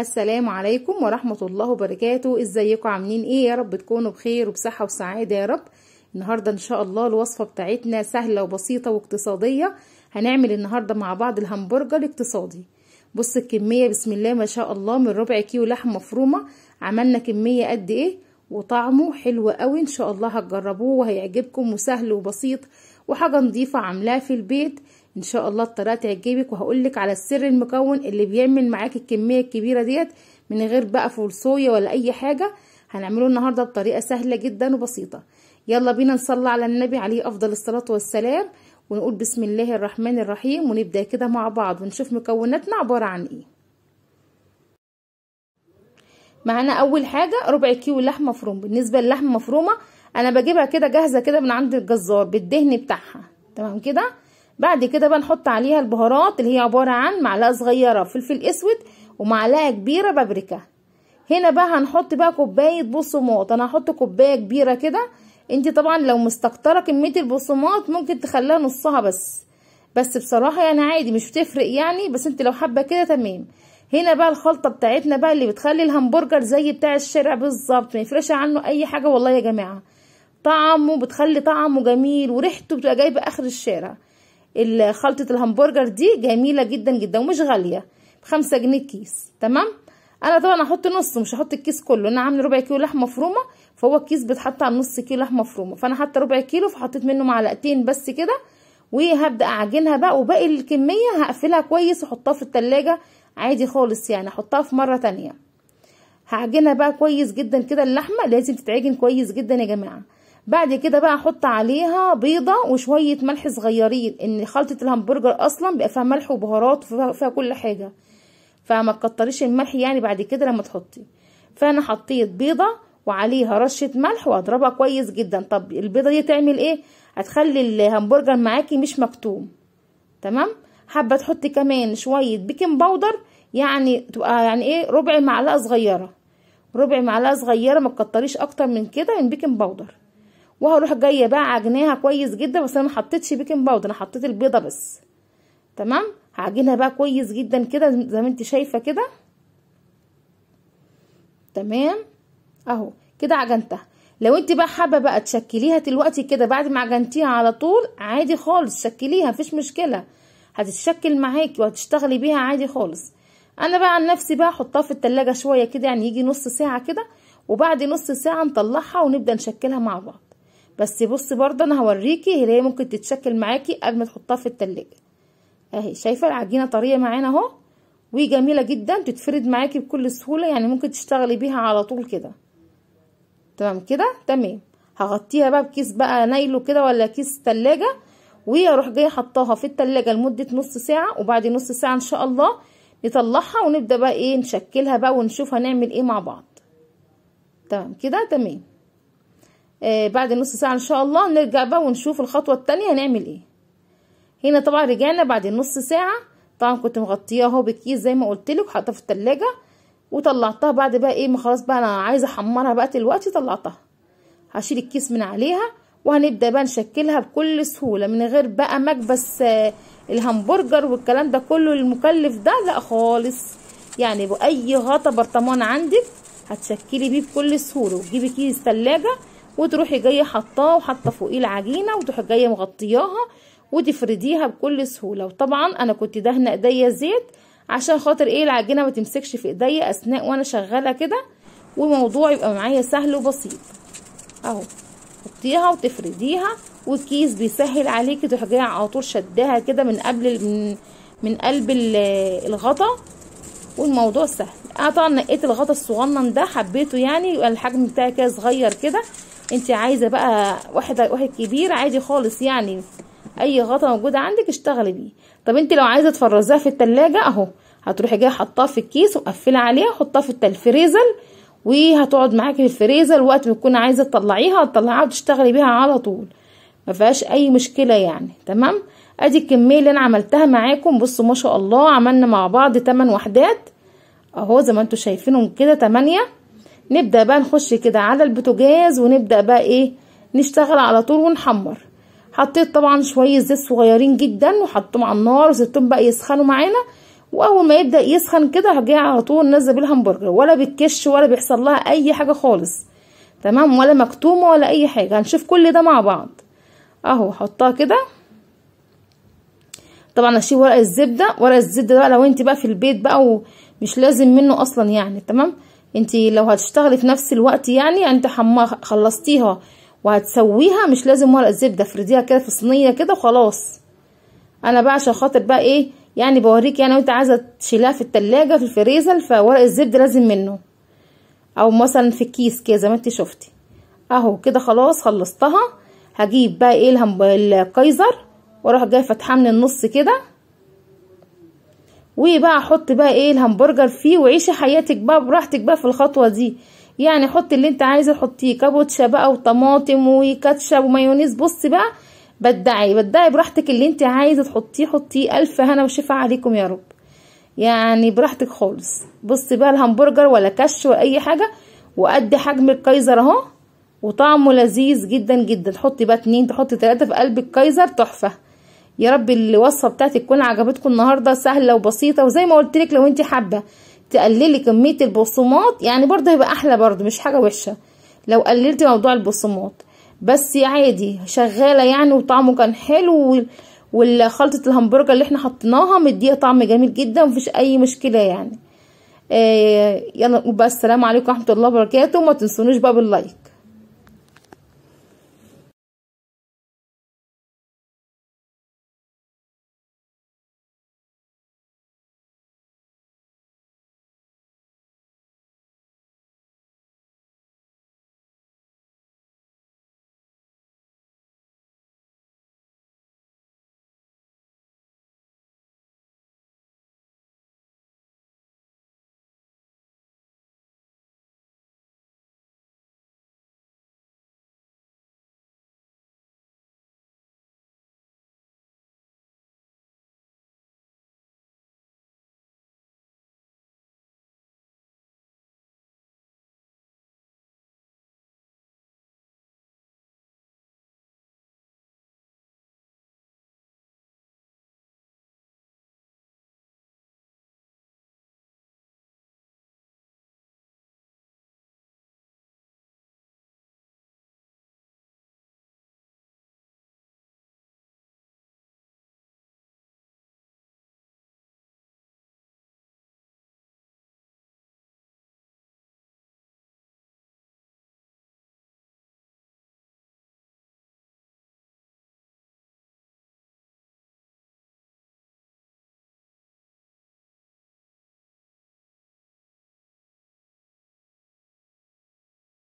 السلام عليكم ورحمة الله وبركاته ازيكم عاملين ايه يا رب تكونوا بخير وبصحة وسعادة يا رب النهاردة ان شاء الله الوصفة بتاعتنا سهلة وبسيطة واقتصادية هنعمل النهاردة مع بعض الهمبرجر الاقتصادي بص الكمية بسم الله ما شاء الله من ربع كيلو لحم مفرومة عملنا كمية قد ايه وطعمه حلو قوي ان شاء الله هتجربوه وهيعجبكم وسهل وبسيط وحاجة نضيفة عاملاها في البيت ان شاء الله الطريقه تعجبك وهقولك على السر المكون اللي بيعمل معاكي الكميه الكبيره ديت من غير بقى فول صويا ولا اي حاجه هنعمله النهارده بطريقه سهله جدا وبسيطه يلا بينا نصلي على النبي عليه افضل الصلاه والسلام ونقول بسم الله الرحمن الرحيم ونبدا كده مع بعض ونشوف مكوناتنا عباره عن ايه معانا اول حاجه ربع كيلو لحمه مفروم بالنسبه للحمه مفرومه انا بجيبها كده جاهزه كده من عند الجزار بالدهن بتاعها تمام كده بعد كده بقى نحط عليها البهارات اللي هي عبارة عن معلقة صغيرة فلفل اسود ومعلقة كبيرة بابريكا هنا بقى هنحط بقى كوباية بصمات انا هحط كوباية كبيرة كده انت طبعا لو مستكترة كمية البصمات ممكن تخليها نصها بس بس بصراحة يعني عادي مش بتفرق يعني بس انت لو حابة كده تمام هنا بقى الخلطة بتاعتنا بقى اللي بتخلي الهمبرجر زي بتاع الشارع بالظبط ما يفرقش عنه اي حاجة والله يا جماعة طعمه بتخلي طعمه جميل وريحته بتبقى جايبة اخر الشارع خلطة الهمبرجر دي جميلة جدا جدا ومش غالية بخمسة جنيه كيس تمام انا طبعا هحط نصه مش هحط الكيس كله انا عامله ربع كيلو لحمه مفرومه فهو الكيس بيتحط على نص كيلو لحمه مفرومه فانا حاطه ربع كيلو فحطيت منه معلقتين بس كده وهبدا اعجنها بقى وباقي الكميه هقفلها كويس واحطها في التلاجة عادي خالص يعني احطها في مره تانية هعجنها بقى كويس جدا كده اللحمه لازم تتعجن كويس جدا يا جماعه بعد كده بقى احط عليها بيضه وشويه ملح صغيرين ان خلطه الهمبرجر اصلا بيبقى فيها ملح وبهارات وفيها كل حاجه فما تكتريش الملح يعني بعد كده لما تحطي فانا حطيت بيضه وعليها رشه ملح واضربها كويس جدا طب البيضه دي تعمل ايه هتخلي الهمبرجر معاكي مش مكتوم تمام حابه تحطي كمان شويه بيكنج باودر يعني تبقى يعني ايه ربع معلقه صغيره ربع معلقه صغيره ما تكتريش اكتر من كده من بيكنج باودر وهروح جايه بقى عجناها كويس جدا بس انا ما حطيتش بيكنج باودر انا حطيت البيضه بس تمام هعجنها بقى كويس جدا كده زي ما انت شايفه كده تمام اهو كده عجنتها لو انت بقى حابه بقى تشكليها دلوقتي كده بعد ما عجنتيها على طول عادي خالص شكليها مفيش مشكله هتتشكل معاكي وهتشتغلي بيها عادي خالص انا بقى عن نفسي بقى احطها في التلاجة شويه كده يعني يجي نص ساعه كده وبعد نص ساعه نطلعها ونبدا نشكلها مع بعض بس بصي برضه انا هوريكي هي ممكن تتشكل معاكي قبل ما تحطها في التلاجة اهي شايفه العجينه طريه معانا اهو وجميله جدا تتفرد معاكي بكل سهوله يعني ممكن تشتغلي بيها على طول كده تمام كده تمام هغطيها بقى بكيس بقى نايلو كده ولا كيس تلاجة واروح جايه حطاها في التلاجة لمده نص ساعه وبعد نص ساعه ان شاء الله نطلعها ونبدا بقى ايه نشكلها بقى ونشوف هنعمل ايه مع بعض تمام كده تمام آه، بعد نص ساعة ان شاء الله نرجع بقى ونشوف الخطوة التانية هنعمل ايه هنا طبعا رجعنا بعد نص ساعة طبعا كنت مغطياه اهو بالكيس زي ما قلتلك وحطاه في التلاجة وطلعتها بعد بقى ايه ما خلاص بقى انا عايزة احمرها بقى دلوقتي طلعتها هشيل الكيس من عليها وهنبدأ بقى نشكلها بكل سهولة من غير بقى مكبس آه، الهمبرجر والكلام ده كله المكلف ده لا خالص يعني بأي غطا برطمان عندك هتشكلي بيه بكل سهولة وتجيبي كيس تلاجة وتروحي جايه حطاه وحاطه فوقيه العجينه وتروحي جايه مغطياها وتفرديها بكل سهوله وطبعا انا كنت دهنه ايديا زيت عشان خاطر ايه العجينه ما تمسكش في ايديا اثناء وانا شغاله كده والموضوع يبقى معايا سهل وبسيط اهو تحطيها وتفرديها والكيس بيسهل عليكي تروحي جايه على طول شداها كده من قبل من, من قلب الغطا والموضوع سهل انا طبعا نقيت الغطا الصغنن ده حبيته يعني يبقى الحجم بتاعي كده صغير كده انت عايزه بقى واحد واحد كبير عادي خالص يعني اي غطا موجود عندك اشتغلي بيه طب انت لو عايزه تفرزيها في التلاجة اهو هتروحي جايه حطاها في الكيس ومقفله عليها حطها في الفريزر وهتقعد معاكي في الفريزر وقت ما تكون عايزه تطلعيها هتطلعيها وتشتغلي بيها على طول ما فيهاش اي مشكله يعني تمام ادي الكميه اللي انا عملتها معاكم بصوا ما شاء الله عملنا مع بعض 8 وحدات اهو زي ما انتم شايفينهم كده 8 نبدأ بقى نخش كده على البوتاجاز ونبدأ بقى ايه نشتغل على طول ونحمر حطيت طبعا شوية زيت صغيرين جدا وحطيتهم على النار وسبتهم بقى يسخنوا معانا واول ما يبدأ يسخن كده هجي على طول نزل بالهمبرجر ولا بتكش ولا بيحصل لها اي حاجة خالص تمام ولا مكتومة ولا اي حاجة هنشوف كل ده مع بعض اهو هحطها كده طبعا اشيل ورق الزبدة ورق الزبدة بقى لو انت بقى في البيت بقى ومش لازم منه اصلا يعني تمام انت لو هتشتغلي في نفس الوقت يعني, يعني انت حما خلصتيها وهتسويها مش لازم ورق زبده افرديها كده في صينيه كده وخلاص انا بقى عشان خاطر بقى ايه يعني بوريك يعني وانت عايزه تشيلها في التلاجة في الفريزر فورق الزبده لازم منه او مثلا في كيس كده زي ما انت شفتي اهو كده خلاص خلصتها هجيب بقى ايه الكايزر واروح جايه فاتحاه من النص كده وبقى حط بقى ايه الهمبرجر فيه وعيشي حياتك بقى براحتك بقى في الخطوه دي يعني حطي اللي انت عايزه حطيه كابوتشا بقى وطماطم وكاتشب ومايونيز بصي بقى بدعي بدعي براحتك اللي انت عايزه تحطيه حطيه الف هنا وشفاء عليكم يا رب يعني براحتك خالص بصي بقى الهمبرجر ولا كش ولا اي حاجه وقد حجم الكايزر اهو وطعمه لذيذ جدا جدا تحطي بقى اتنين تحطي تلاته في قلب الكايزر تحفه يا رب الوصفه بتاعتي تكون عجبتكم النهارده سهله وبسيطه وزي ما قلت لك لو انت حابه تقللي كميه البصمات يعني برده هيبقى احلى برده مش حاجه وحشه لو قللتي موضوع البصمات بس عادي شغاله يعني وطعمه كان حلو والخلطه الهمبرجر اللي احنا حطيناها مديها طعم جميل جدا ومفيش اي مشكله يعني آه يلا بقى السلام عليكم ورحمه الله وبركاته وما تنسونيش بقى باللايك